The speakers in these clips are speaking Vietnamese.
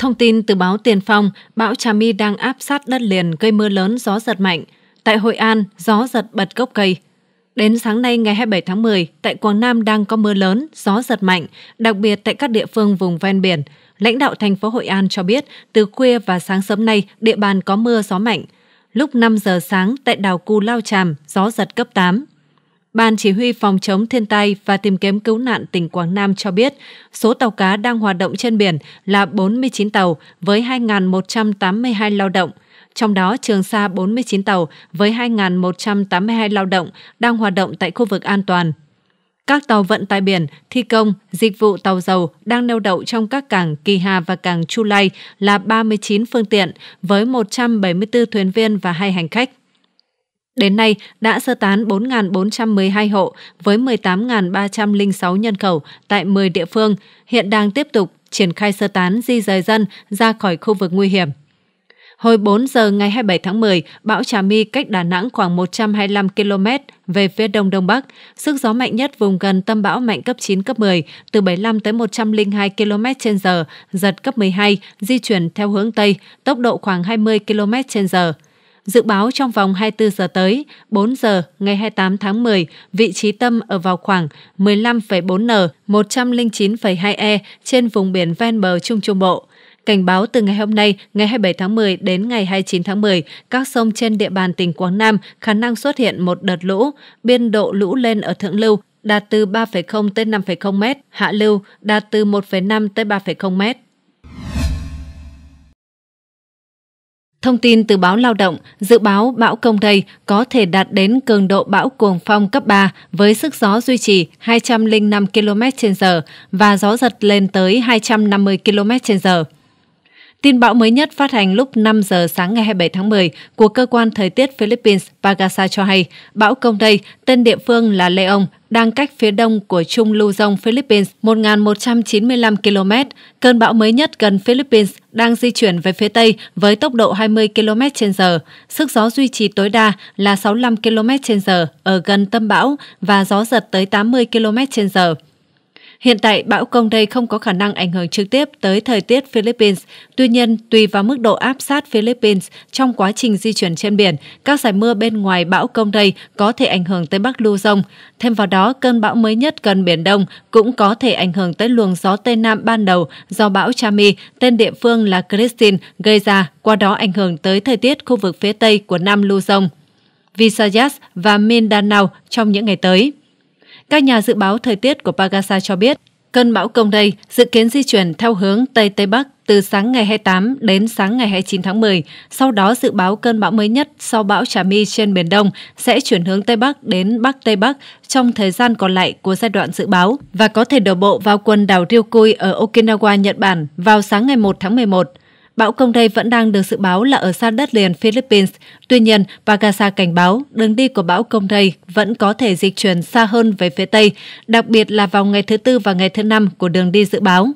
Thông tin từ báo Tiền Phong, bão Trà My đang áp sát đất liền gây mưa lớn gió giật mạnh. Tại Hội An, gió giật bật gốc cây. Đến sáng nay ngày 27 tháng 10, tại Quảng Nam đang có mưa lớn, gió giật mạnh, đặc biệt tại các địa phương vùng ven biển. Lãnh đạo thành phố Hội An cho biết, từ khuya và sáng sớm nay, địa bàn có mưa gió mạnh. Lúc 5 giờ sáng tại đảo Cù Lao Tràm, gió giật cấp 8, Ban Chỉ huy Phòng chống thiên tai và tìm kiếm cứu nạn tỉnh Quảng Nam cho biết, số tàu cá đang hoạt động trên biển là 49 tàu với 2.182 lao động. Trong đó, Trường Sa 49 tàu với 2.182 lao động đang hoạt động tại khu vực an toàn. Các tàu vận tải biển, thi công, dịch vụ tàu dầu đang neo đậu trong các cảng Kỳ Hà và cảng Chu Lai là 39 phương tiện với 174 thuyền viên và hai hành khách. Đến nay đã sơ tán 4.412 hộ với 18.306 nhân khẩu tại 10 địa phương, hiện đang tiếp tục triển khai sơ tán di rời dân ra khỏi khu vực nguy hiểm. Hồi 4 giờ ngày 27 tháng 10, bão Trà My cách Đà Nẵng khoảng 125 km về phía đông đông bắc. Sức gió mạnh nhất vùng gần tâm bão mạnh cấp 9, cấp 10, từ 75 tới 102 km h giật cấp 12, di chuyển theo hướng Tây, tốc độ khoảng 20 km h Dự báo trong vòng 24 giờ tới, 4 giờ ngày 28 tháng 10, vị trí tâm ở vào khoảng 15,4 N, 109,2 E trên vùng biển ven bờ Trung Trung Bộ. Cảnh báo từ ngày hôm nay, ngày 27 tháng 10 đến ngày 29 tháng 10, các sông trên địa bàn tỉnh Quảng Nam khả năng xuất hiện một đợt lũ, biên độ lũ lên ở thượng lưu đạt từ 3,0 tới 5,0 m, hạ lưu đạt từ 1,5 tới 3,0 m. Thông tin từ báo Lao động, dự báo bão Công Thây có thể đạt đến cường độ bão cuồng phong cấp 3 với sức gió duy trì 205 km h và gió giật lên tới 250 km h Tin bão mới nhất phát hành lúc 5 giờ sáng ngày 27 tháng 10 của cơ quan thời tiết Philippines Pagasa cho hay, bão Công Thây, tên địa phương là Leon, đang cách phía đông của Trung lưu Luzon, Philippines 1.195 km. Cơn bão mới nhất gần Philippines đang di chuyển về phía Tây với tốc độ 20 km h Sức gió duy trì tối đa là 65 km h ở gần tâm bão và gió giật tới 80 km h Hiện tại, bão công đây không có khả năng ảnh hưởng trực tiếp tới thời tiết Philippines. Tuy nhiên, tùy vào mức độ áp sát Philippines trong quá trình di chuyển trên biển, các giải mưa bên ngoài bão công đây có thể ảnh hưởng tới Bắc Luzon. Thêm vào đó, cơn bão mới nhất gần Biển Đông cũng có thể ảnh hưởng tới luồng gió Tây Nam ban đầu do bão Chami, tên địa phương là Christine, gây ra, qua đó ảnh hưởng tới thời tiết khu vực phía Tây của Nam Luzon, Visayas và Mindanao trong những ngày tới. Các nhà dự báo thời tiết của Pagasa cho biết, cơn bão công đây dự kiến di chuyển theo hướng Tây Tây Bắc từ sáng ngày 28 đến sáng ngày 29 tháng 10. Sau đó dự báo cơn bão mới nhất sau bão Trà My trên Biển Đông sẽ chuyển hướng Tây Bắc đến Bắc Tây Bắc trong thời gian còn lại của giai đoạn dự báo và có thể đổ bộ vào quần đảo Ryukyu ở Okinawa, Nhật Bản vào sáng ngày 1 tháng 11. Bão Công Đây vẫn đang được dự báo là ở xa đất liền Philippines. Tuy nhiên, Pagasa cảnh báo đường đi của bão Công Đây vẫn có thể dịch chuyển xa hơn về phía Tây, đặc biệt là vào ngày thứ Tư và ngày thứ Năm của đường đi dự báo.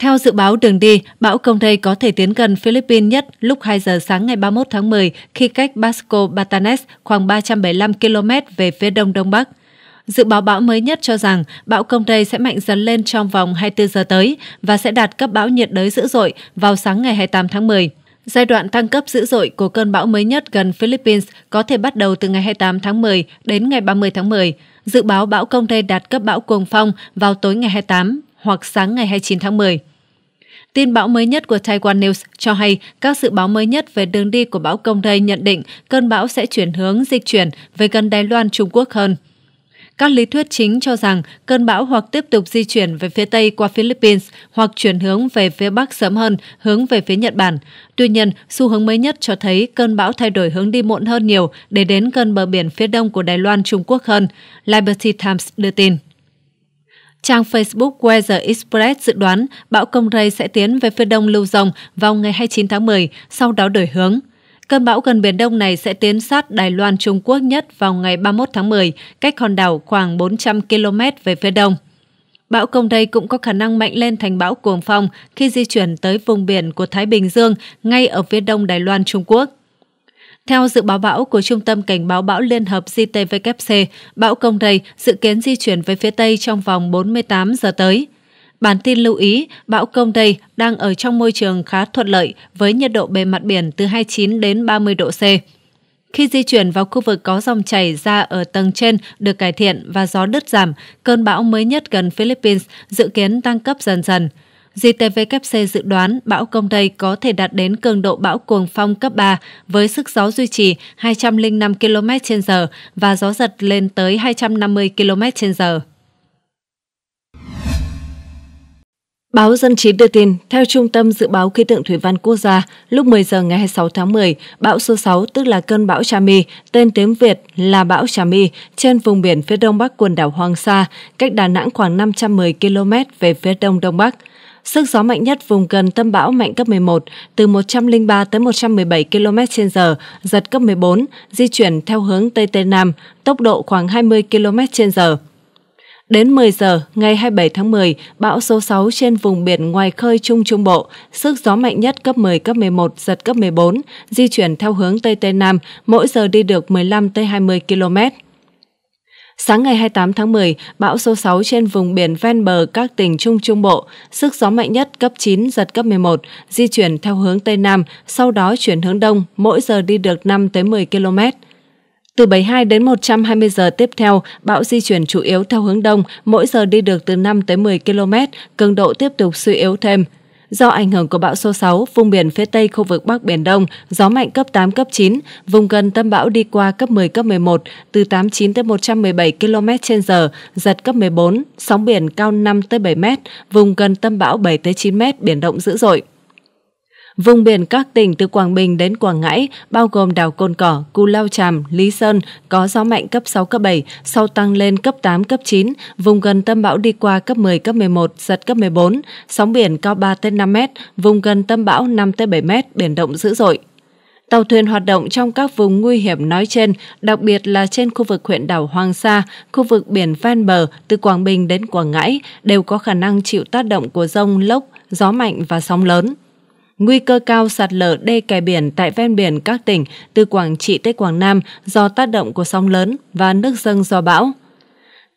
Theo dự báo đường đi, bão Công Đây có thể tiến gần Philippines nhất lúc 2 giờ sáng ngày 31 tháng 10 khi cách Basco Batanes khoảng 375 km về phía đông đông bắc. Dự báo bão mới nhất cho rằng bão công tây sẽ mạnh dần lên trong vòng 24 giờ tới và sẽ đạt cấp bão nhiệt đới dữ dội vào sáng ngày 28 tháng 10. Giai đoạn tăng cấp dữ dội của cơn bão mới nhất gần Philippines có thể bắt đầu từ ngày 28 tháng 10 đến ngày 30 tháng 10. Dự báo bão công tây đạt cấp bão cuồng phong vào tối ngày 28 hoặc sáng ngày 29 tháng 10. Tin bão mới nhất của Taiwan News cho hay các dự báo mới nhất về đường đi của bão Công Tây nhận định cơn bão sẽ chuyển hướng dịch chuyển về gần Đài Loan Trung Quốc hơn. Các lý thuyết chính cho rằng cơn bão hoặc tiếp tục di chuyển về phía Tây qua Philippines hoặc chuyển hướng về phía Bắc sớm hơn, hướng về phía Nhật Bản. Tuy nhiên, xu hướng mới nhất cho thấy cơn bão thay đổi hướng đi muộn hơn nhiều để đến gần bờ biển phía đông của Đài Loan Trung Quốc hơn, Liberty Times đưa tin. Trang Facebook Weather Express dự đoán bão Công Ray sẽ tiến về phía đông lưu dòng vào ngày 29 tháng 10, sau đó đổi hướng. Cơn bão gần Biển Đông này sẽ tiến sát Đài Loan Trung Quốc nhất vào ngày 31 tháng 10, cách hòn đảo khoảng 400 km về phía đông. Bão Công đây cũng có khả năng mạnh lên thành bão cuồng phong khi di chuyển tới vùng biển của Thái Bình Dương ngay ở phía đông Đài Loan Trung Quốc. Theo dự báo bão của Trung tâm Cảnh báo bão Liên hợp JTWC, bão Công đây dự kiến di chuyển về phía Tây trong vòng 48 giờ tới – Bản tin lưu ý, bão công tây đang ở trong môi trường khá thuận lợi với nhiệt độ bề mặt biển từ 29 đến 30 độ C. Khi di chuyển vào khu vực có dòng chảy ra ở tầng trên được cải thiện và gió đứt giảm, cơn bão mới nhất gần Philippines dự kiến tăng cấp dần dần. JTVKC dự đoán bão công tây có thể đạt đến cường độ bão cuồng phong cấp 3 với sức gió duy trì 205 km h và gió giật lên tới 250 km h Báo Dân chí đưa tin, theo Trung tâm Dự báo Khí tượng Thủy văn Quốc gia, lúc 10 giờ ngày 26 tháng 10, bão số 6 tức là cơn bão Chami, tên tiếng Việt là bão Chami, trên vùng biển phía đông bắc quần đảo Hoàng Sa, cách Đà Nẵng khoảng 510 km về phía đông đông bắc. Sức gió mạnh nhất vùng gần tâm bão mạnh cấp 11, từ 103 tới 117 km h giật cấp 14, di chuyển theo hướng Tây Tây Nam, tốc độ khoảng 20 km h Đến 10 giờ ngày 27 tháng 10, bão số 6 trên vùng biển ngoài khơi Trung Trung Bộ, sức gió mạnh nhất cấp 10, cấp 11, giật cấp 14, di chuyển theo hướng Tây Tây Nam, mỗi giờ đi được 15-20 km. Sáng ngày 28 tháng 10, bão số 6 trên vùng biển ven bờ các tỉnh Trung Trung Bộ, sức gió mạnh nhất cấp 9, giật cấp 11, di chuyển theo hướng Tây Nam, sau đó chuyển hướng Đông, mỗi giờ đi được 5-10 km. Từ 72 đến 120 giờ tiếp theo, bão di chuyển chủ yếu theo hướng đông, mỗi giờ đi được từ 5 tới 10 km, cường độ tiếp tục suy yếu thêm. Do ảnh hưởng của bão số 6, vùng biển phía tây khu vực Bắc Biển Đông, gió mạnh cấp 8, cấp 9, vùng gần tâm bão đi qua cấp 10, cấp 11, từ 89 tới 117 km h giật cấp 14, sóng biển cao 5 tới 7 m, vùng gần tâm bão 7 tới 9 m, biển động dữ dội. Vùng biển các tỉnh từ Quảng Bình đến Quảng Ngãi, bao gồm đảo Côn Cỏ, Cù Lao Tràm, Lý Sơn, có gió mạnh cấp 6, cấp 7, sau tăng lên cấp 8, cấp 9. Vùng gần tâm bão đi qua cấp 10, cấp 11, giật cấp 14. Sóng biển cao 3-5 mét. vùng gần tâm bão 5-7 mét, biển động dữ dội. Tàu thuyền hoạt động trong các vùng nguy hiểm nói trên, đặc biệt là trên khu vực huyện đảo Hoàng Sa, khu vực biển ven bờ từ Quảng Bình đến Quảng Ngãi đều có khả năng chịu tác động của rông, lốc, gió mạnh và sóng lớn nguy cơ cao sạt lở đê kè biển tại ven biển các tỉnh từ Quảng Trị tới Quảng Nam do tác động của sóng lớn và nước dâng do bão.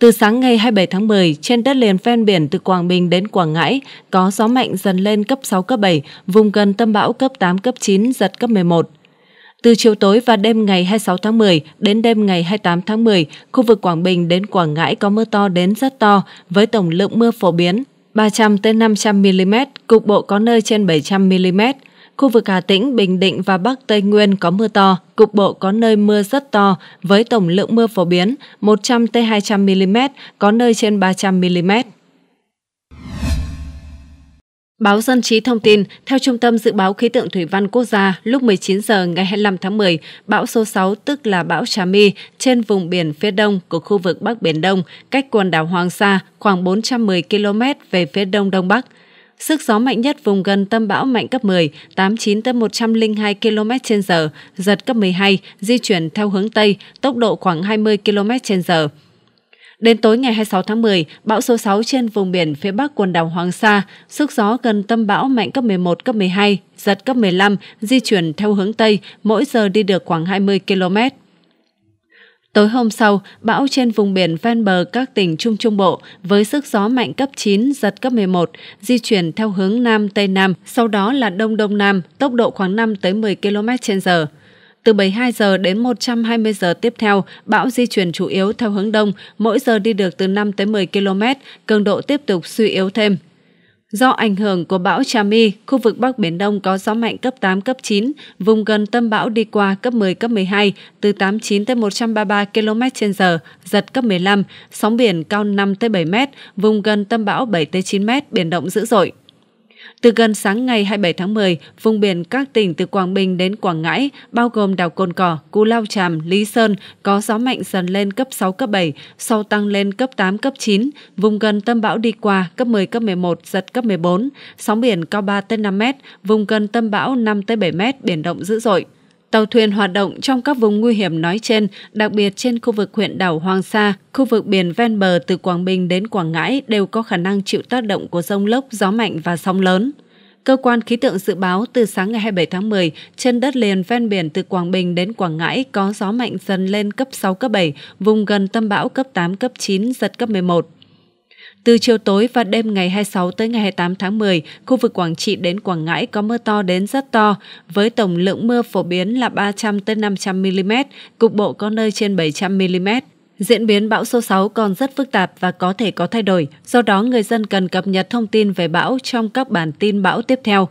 Từ sáng ngày 27 tháng 10, trên đất liền ven biển từ Quảng Bình đến Quảng Ngãi có gió mạnh dần lên cấp 6, cấp 7, vùng gần tâm bão cấp 8, cấp 9, giật cấp 11. Từ chiều tối và đêm ngày 26 tháng 10 đến đêm ngày 28 tháng 10, khu vực Quảng Bình đến Quảng Ngãi có mưa to đến rất to với tổng lượng mưa phổ biến 300 tới 500 mm, cục bộ có nơi trên 700 mm. Khu vực Hà Tĩnh, Bình Định và Bắc Tây Nguyên có mưa to, cục bộ có nơi mưa rất to với tổng lượng mưa phổ biến 100 tới 200 mm, có nơi trên 300 mm. Báo Dân trí thông tin, theo Trung tâm Dự báo Khí tượng Thủy văn Quốc gia, lúc 19 giờ ngày 25 tháng 10, bão số 6 tức là bão Trà My trên vùng biển phía đông của khu vực Bắc Biển Đông, cách quần đảo Hoàng Sa khoảng 410 km về phía đông đông bắc. Sức gió mạnh nhất vùng gần tâm bão mạnh cấp 10, 89 tới 102 km h giật cấp 12, di chuyển theo hướng Tây, tốc độ khoảng 20 km h Đến tối ngày 26 tháng 10, bão số 6 trên vùng biển phía bắc quần đảo Hoàng Sa, sức gió gần tâm bão mạnh cấp 11, cấp 12, giật cấp 15, di chuyển theo hướng Tây, mỗi giờ đi được khoảng 20 km. Tối hôm sau, bão trên vùng biển ven bờ các tỉnh Trung Trung Bộ với sức gió mạnh cấp 9, giật cấp 11, di chuyển theo hướng Nam Tây Nam, sau đó là Đông Đông Nam, tốc độ khoảng 5 10 km trên giờ. Từ 72 giờ đến 120 giờ tiếp theo, bão di chuyển chủ yếu theo hướng đông, mỗi giờ đi được từ 5 tới 10 km, cường độ tiếp tục suy yếu thêm. Do ảnh hưởng của bão Chami, khu vực Bắc Biển Đông có gió mạnh cấp 8, cấp 9, vùng gần tâm bão đi qua cấp 10, cấp 12, từ 89 tới 133 km h giật cấp 15, sóng biển cao 5 tới 7 m, vùng gần tâm bão 7 tới 9 m, biển động dữ dội. Từ gần sáng ngày 27 tháng 10, vùng biển các tỉnh từ Quảng Bình đến Quảng Ngãi, bao gồm đảo Cồn Cỏ, Cù Lao Tràm, Lý Sơn, có gió mạnh dần lên cấp 6, cấp 7, sau tăng lên cấp 8, cấp 9. Vùng gần tâm bão đi qua, cấp 10, cấp 11, giật cấp 14. Sóng biển cao 3-5 mét, vùng gần tâm bão 5-7 mét, biển động dữ dội. Tàu thuyền hoạt động trong các vùng nguy hiểm nói trên, đặc biệt trên khu vực huyện đảo Hoàng Sa, khu vực biển ven bờ từ Quảng Bình đến Quảng Ngãi đều có khả năng chịu tác động của rông lốc, gió mạnh và sóng lớn. Cơ quan khí tượng dự báo từ sáng ngày 27 tháng 10, trên đất liền ven biển từ Quảng Bình đến Quảng Ngãi có gió mạnh dần lên cấp 6, cấp 7, vùng gần tâm bão cấp 8, cấp 9, giật cấp 11. Từ chiều tối và đêm ngày 26 tới ngày 28 tháng 10, khu vực Quảng Trị đến Quảng Ngãi có mưa to đến rất to, với tổng lượng mưa phổ biến là 300 tới 500 mm, cục bộ có nơi trên 700 mm. Diễn biến bão số 6 còn rất phức tạp và có thể có thay đổi, do đó người dân cần cập nhật thông tin về bão trong các bản tin bão tiếp theo.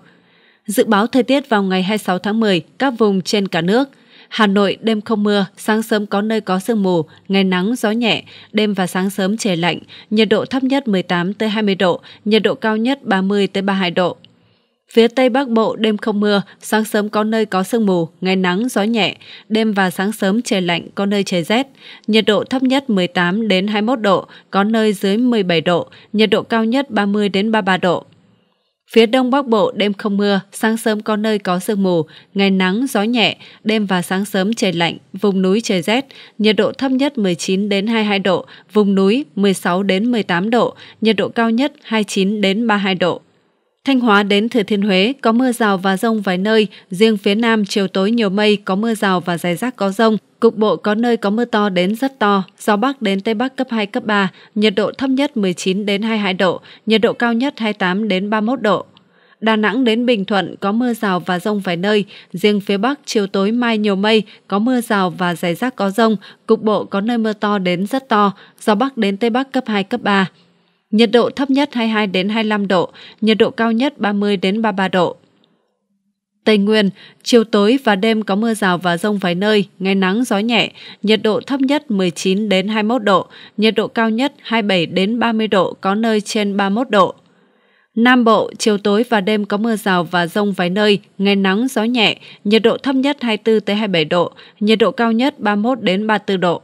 Dự báo thời tiết vào ngày 26 tháng 10, các vùng trên cả nước Hà Nội đêm không mưa, sáng sớm có nơi có sương mù, ngày nắng, gió nhẹ, đêm và sáng sớm trời lạnh, nhiệt độ thấp nhất 18 tới 20 độ, nhiệt độ cao nhất 30 tới 32 độ. Phía Tây Bắc Bộ đêm không mưa, sáng sớm có nơi có sương mù, ngày nắng, gió nhẹ, đêm và sáng sớm trời lạnh, có nơi trời rét. Nhiệt độ thấp nhất 18 đến 21 độ, có nơi dưới 17 độ, nhiệt độ cao nhất 30 đến 33 độ. Phía đông bắc bộ đêm không mưa, sáng sớm có nơi có sương mù, ngày nắng, gió nhẹ, đêm và sáng sớm trời lạnh, vùng núi trời rét, nhiệt độ thấp nhất 19 đến 22 độ, vùng núi 16 đến 18 độ, nhiệt độ cao nhất 29 đến 32 độ. Thanh Hóa đến Thừa Thiên Huế có mưa rào và rông vài nơi, riêng phía Nam chiều tối nhiều mây có mưa rào và rải rác có rông, cục bộ có nơi có mưa to đến rất to, gió Bắc đến Tây Bắc cấp 2, cấp 3, nhiệt độ thấp nhất 19 đến 22 độ, nhiệt độ cao nhất 28 đến 31 độ. Đà Nẵng đến Bình Thuận có mưa rào và rông vài nơi, riêng phía Bắc chiều tối mai nhiều mây, có mưa rào và rải rác có rông, cục bộ có nơi mưa to đến rất to, gió Bắc đến Tây Bắc cấp 2, cấp 3 nhiệt độ thấp nhất 22 đến 25 độ, nhiệt độ cao nhất 30 đến 33 độ. Tây Nguyên, chiều tối và đêm có mưa rào và rông vài nơi, ngày nắng gió nhẹ, nhiệt độ thấp nhất 19 đến 21 độ, nhiệt độ cao nhất 27 đến 30 độ, có nơi trên 31 độ. Nam Bộ, chiều tối và đêm có mưa rào và rông vài nơi, ngày nắng gió nhẹ, nhiệt độ thấp nhất 24 tới 27 độ, nhiệt độ cao nhất 31 đến 34 độ.